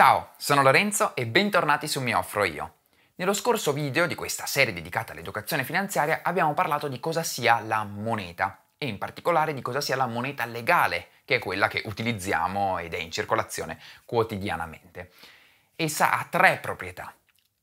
Ciao, sono Lorenzo e bentornati su Mi Offro Io. Nello scorso video di questa serie dedicata all'educazione finanziaria abbiamo parlato di cosa sia la moneta e in particolare di cosa sia la moneta legale, che è quella che utilizziamo ed è in circolazione quotidianamente. Essa ha tre proprietà.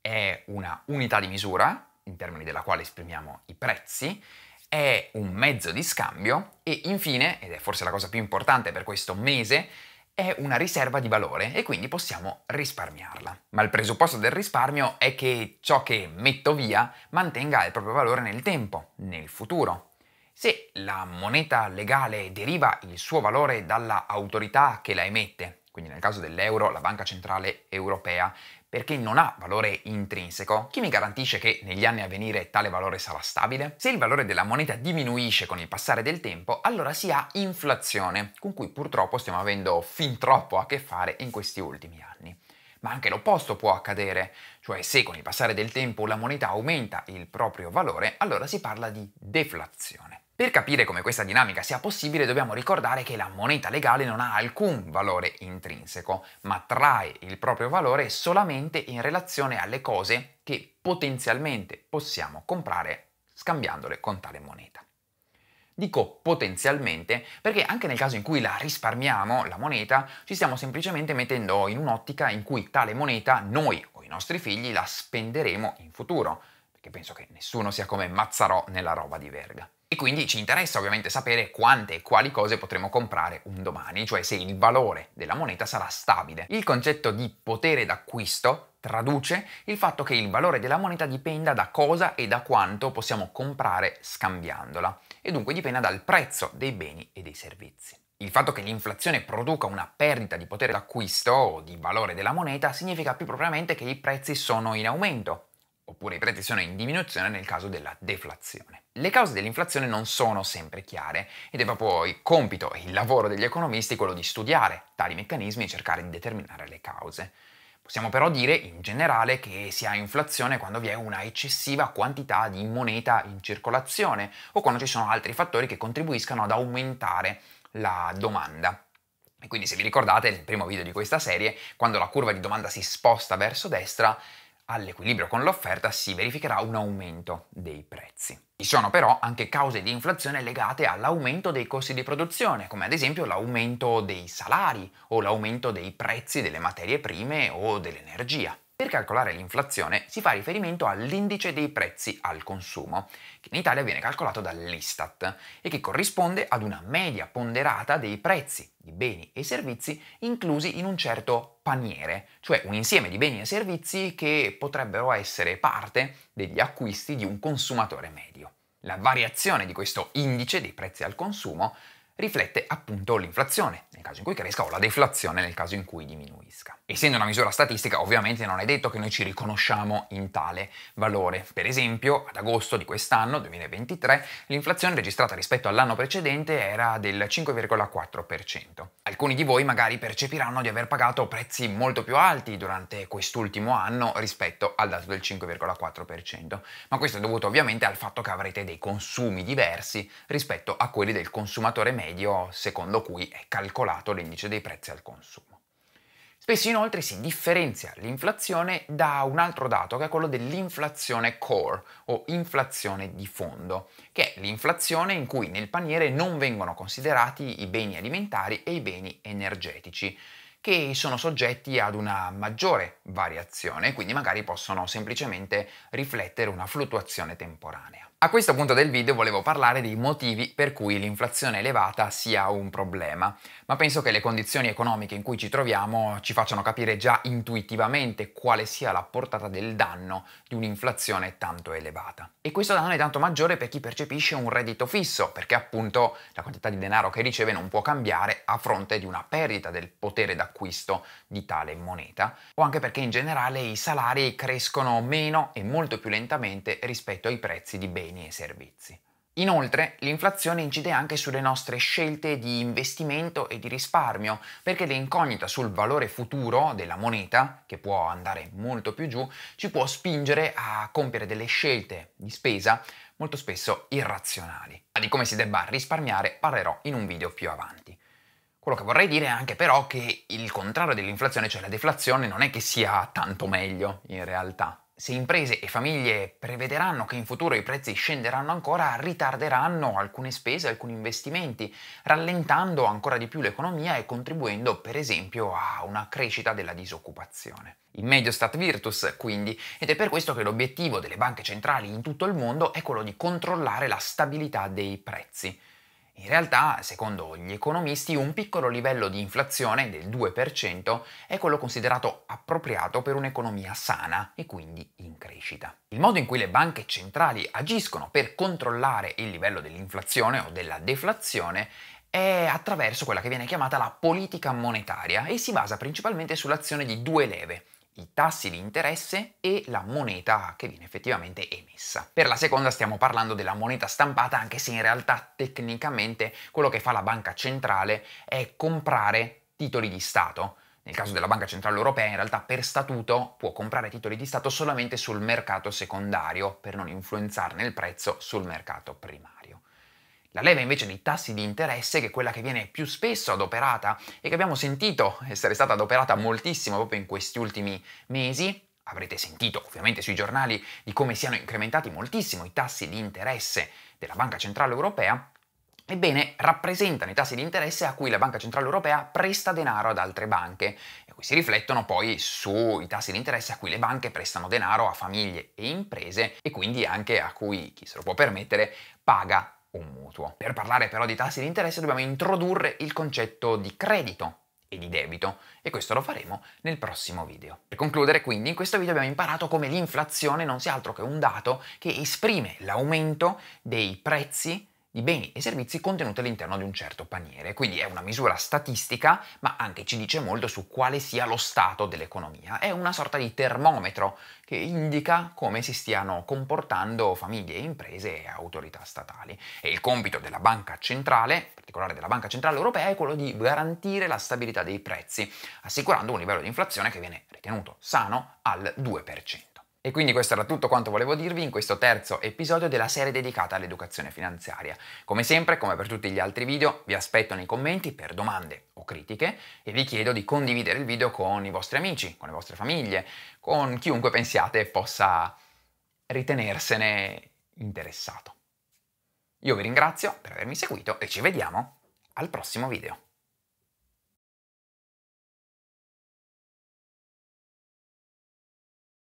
È una unità di misura, in termini della quale esprimiamo i prezzi, è un mezzo di scambio e infine, ed è forse la cosa più importante per questo mese, è una riserva di valore e quindi possiamo risparmiarla. Ma il presupposto del risparmio è che ciò che metto via mantenga il proprio valore nel tempo, nel futuro. Se la moneta legale deriva il suo valore dalla autorità che la emette, quindi nel caso dell'euro la Banca Centrale Europea, perché non ha valore intrinseco, chi mi garantisce che negli anni a venire tale valore sarà stabile? Se il valore della moneta diminuisce con il passare del tempo, allora si ha inflazione, con cui purtroppo stiamo avendo fin troppo a che fare in questi ultimi anni. Ma anche l'opposto può accadere, cioè se con il passare del tempo la moneta aumenta il proprio valore, allora si parla di deflazione. Per capire come questa dinamica sia possibile dobbiamo ricordare che la moneta legale non ha alcun valore intrinseco, ma trae il proprio valore solamente in relazione alle cose che potenzialmente possiamo comprare scambiandole con tale moneta. Dico potenzialmente perché anche nel caso in cui la risparmiamo, la moneta, ci stiamo semplicemente mettendo in un'ottica in cui tale moneta noi o i nostri figli la spenderemo in futuro, che penso che nessuno sia come Mazzarò nella roba di Verga. E quindi ci interessa ovviamente sapere quante e quali cose potremo comprare un domani, cioè se il valore della moneta sarà stabile. Il concetto di potere d'acquisto traduce il fatto che il valore della moneta dipenda da cosa e da quanto possiamo comprare scambiandola e dunque dipenda dal prezzo dei beni e dei servizi. Il fatto che l'inflazione produca una perdita di potere d'acquisto o di valore della moneta significa più propriamente che i prezzi sono in aumento oppure i prezzi sono in diminuzione nel caso della deflazione. Le cause dell'inflazione non sono sempre chiare ed è proprio il compito e il lavoro degli economisti quello di studiare tali meccanismi e cercare di determinare le cause. Possiamo però dire in generale che si ha inflazione quando vi è una eccessiva quantità di moneta in circolazione o quando ci sono altri fattori che contribuiscano ad aumentare la domanda. E quindi se vi ricordate nel primo video di questa serie, quando la curva di domanda si sposta verso destra, all'equilibrio con l'offerta si verificherà un aumento dei prezzi. Ci sono però anche cause di inflazione legate all'aumento dei costi di produzione, come ad esempio l'aumento dei salari o l'aumento dei prezzi delle materie prime o dell'energia. Per calcolare l'inflazione si fa riferimento all'indice dei prezzi al consumo, che in Italia viene calcolato dall'Istat e che corrisponde ad una media ponderata dei prezzi beni e servizi inclusi in un certo paniere, cioè un insieme di beni e servizi che potrebbero essere parte degli acquisti di un consumatore medio. La variazione di questo indice dei prezzi al consumo riflette appunto l'inflazione, nel caso in cui cresca, o la deflazione nel caso in cui diminuisca. Essendo una misura statistica, ovviamente non è detto che noi ci riconosciamo in tale valore. Per esempio, ad agosto di quest'anno, 2023, l'inflazione registrata rispetto all'anno precedente era del 5,4%. Alcuni di voi magari percepiranno di aver pagato prezzi molto più alti durante quest'ultimo anno rispetto al dato del 5,4%, ma questo è dovuto ovviamente al fatto che avrete dei consumi diversi rispetto a quelli del consumatore medio medio secondo cui è calcolato l'indice dei prezzi al consumo. Spesso inoltre si differenzia l'inflazione da un altro dato che è quello dell'inflazione core o inflazione di fondo, che è l'inflazione in cui nel paniere non vengono considerati i beni alimentari e i beni energetici, che sono soggetti ad una maggiore variazione, quindi magari possono semplicemente riflettere una fluttuazione temporanea. A questo punto del video volevo parlare dei motivi per cui l'inflazione elevata sia un problema, ma penso che le condizioni economiche in cui ci troviamo ci facciano capire già intuitivamente quale sia la portata del danno di un'inflazione tanto elevata. E questo danno è tanto maggiore per chi percepisce un reddito fisso, perché appunto la quantità di denaro che riceve non può cambiare a fronte di una perdita del potere d'acquisto di tale moneta, o anche perché in generale i salari crescono meno e molto più lentamente rispetto ai prezzi di beni beni e servizi. Inoltre, l'inflazione incide anche sulle nostre scelte di investimento e di risparmio, perché l'incognita sul valore futuro della moneta, che può andare molto più giù, ci può spingere a compiere delle scelte di spesa molto spesso irrazionali. Ma di come si debba risparmiare parlerò in un video più avanti. Quello che vorrei dire è anche però che il contrario dell'inflazione, cioè la deflazione, non è che sia tanto meglio in realtà se imprese e famiglie prevederanno che in futuro i prezzi scenderanno ancora, ritarderanno alcune spese, alcuni investimenti, rallentando ancora di più l'economia e contribuendo per esempio a una crescita della disoccupazione. In medio stat virtus, quindi, ed è per questo che l'obiettivo delle banche centrali in tutto il mondo è quello di controllare la stabilità dei prezzi. In realtà, secondo gli economisti, un piccolo livello di inflazione del 2% è quello considerato appropriato per un'economia sana e quindi in crescita. Il modo in cui le banche centrali agiscono per controllare il livello dell'inflazione o della deflazione è attraverso quella che viene chiamata la politica monetaria e si basa principalmente sull'azione di due leve, i tassi di interesse e la moneta che viene effettivamente emessa. Per la seconda stiamo parlando della moneta stampata, anche se in realtà tecnicamente quello che fa la banca centrale è comprare titoli di Stato. Nel caso della Banca Centrale Europea, in realtà per statuto può comprare titoli di Stato solamente sul mercato secondario, per non influenzarne il prezzo sul mercato primario. La leva invece dei tassi di interesse, che è quella che viene più spesso adoperata e che abbiamo sentito essere stata adoperata moltissimo proprio in questi ultimi mesi, avrete sentito ovviamente sui giornali di come siano incrementati moltissimo i tassi di interesse della Banca Centrale Europea, ebbene rappresentano i tassi di interesse a cui la Banca Centrale Europea presta denaro ad altre banche e qui si riflettono poi sui tassi di interesse a cui le banche prestano denaro a famiglie e imprese e quindi anche a cui chi se lo può permettere paga un mutuo. Per parlare però di tassi di interesse dobbiamo introdurre il concetto di credito e di debito e questo lo faremo nel prossimo video. Per concludere quindi in questo video abbiamo imparato come l'inflazione non sia altro che un dato che esprime l'aumento dei prezzi i beni e servizi contenuti all'interno di un certo paniere. Quindi è una misura statistica, ma anche ci dice molto su quale sia lo stato dell'economia. È una sorta di termometro che indica come si stiano comportando famiglie, imprese e autorità statali. E il compito della banca centrale, in particolare della Banca Centrale Europea, è quello di garantire la stabilità dei prezzi, assicurando un livello di inflazione che viene ritenuto sano al 2%. E quindi questo era tutto quanto volevo dirvi in questo terzo episodio della serie dedicata all'educazione finanziaria. Come sempre, come per tutti gli altri video, vi aspetto nei commenti per domande o critiche e vi chiedo di condividere il video con i vostri amici, con le vostre famiglie, con chiunque pensiate possa ritenersene interessato. Io vi ringrazio per avermi seguito e ci vediamo al prossimo video.